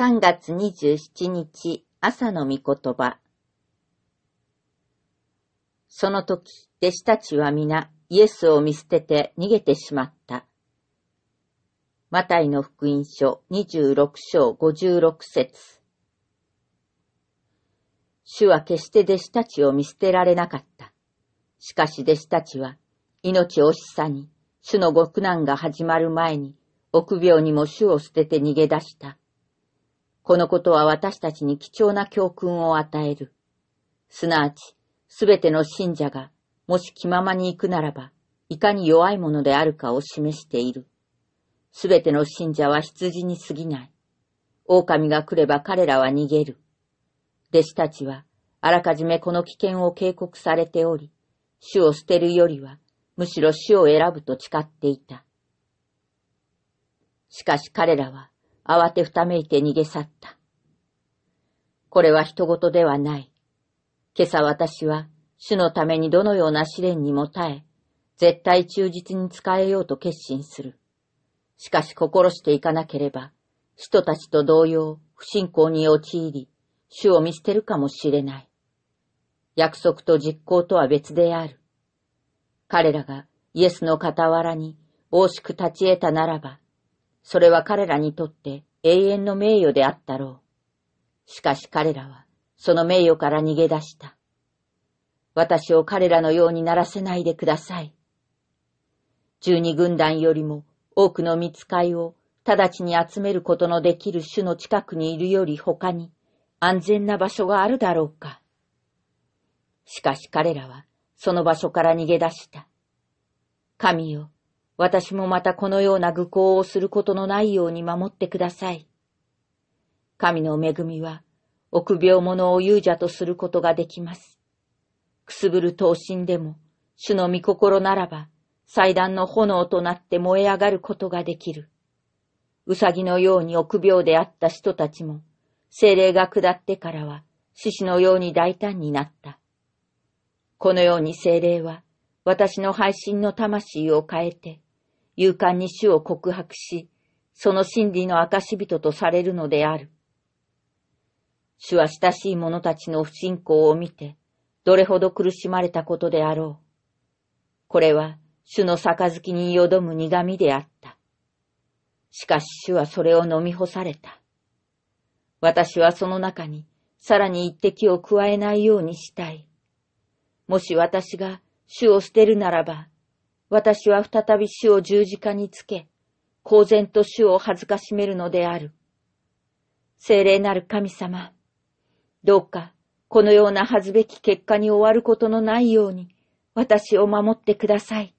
3月27日朝の御言葉。その時、弟子たちは皆イエスを見捨てて逃げてしまった。マタイの福音書26章56節主は決して弟子たちを見捨てられなかった。しかし弟子たちは命惜しさに主の極難が始まる前に臆病にも主を捨てて逃げ出した。このことは私たちに貴重な教訓を与える。すなわち、すべての信者が、もし気ままに行くならば、いかに弱いものであるかを示している。すべての信者は羊に過ぎない。狼が来れば彼らは逃げる。弟子たちは、あらかじめこの危険を警告されており、主を捨てるよりは、むしろ主を選ぶと誓っていた。しかし彼らは、慌てふためいて逃げ去った。これは人事ではない。今朝私は、主のためにどのような試練にも耐え、絶対忠実に仕えようと決心する。しかし心していかなければ、人たちと同様、不信仰に陥り、主を見捨てるかもしれない。約束と実行とは別である。彼らがイエスの傍らに、惜しく立ち得たならば、それは彼らにとって永遠の名誉であったろう。しかし彼らはその名誉から逃げ出した。私を彼らのようにならせないでください。十二軍団よりも多くの密会いを直ちに集めることのできる種の近くにいるより他に安全な場所があるだろうか。しかし彼らはその場所から逃げ出した。神よ、私もまたこのような愚行をすることのないように守ってください。神の恵みは、臆病者を勇者とすることができます。くすぶる闘身でも、主の御心ならば、祭壇の炎となって燃え上がることができる。うさぎのように臆病であった人たちも、精霊が下ってからは、獅子のように大胆になった。このように精霊は、私の配信の魂を変えて、勇敢に主を告白し、その真理の証人とされるのである。主は親しい者たちの不信仰を見て、どれほど苦しまれたことであろう。これは主の杯に淀む苦みであった。しかし主はそれを飲み干された。私はその中にさらに一滴を加えないようにしたい。もし私が主を捨てるならば、私は再び主を十字架につけ、公然と主を恥ずかしめるのである。聖霊なる神様、どうかこのような恥ずべき結果に終わることのないように、私を守ってください。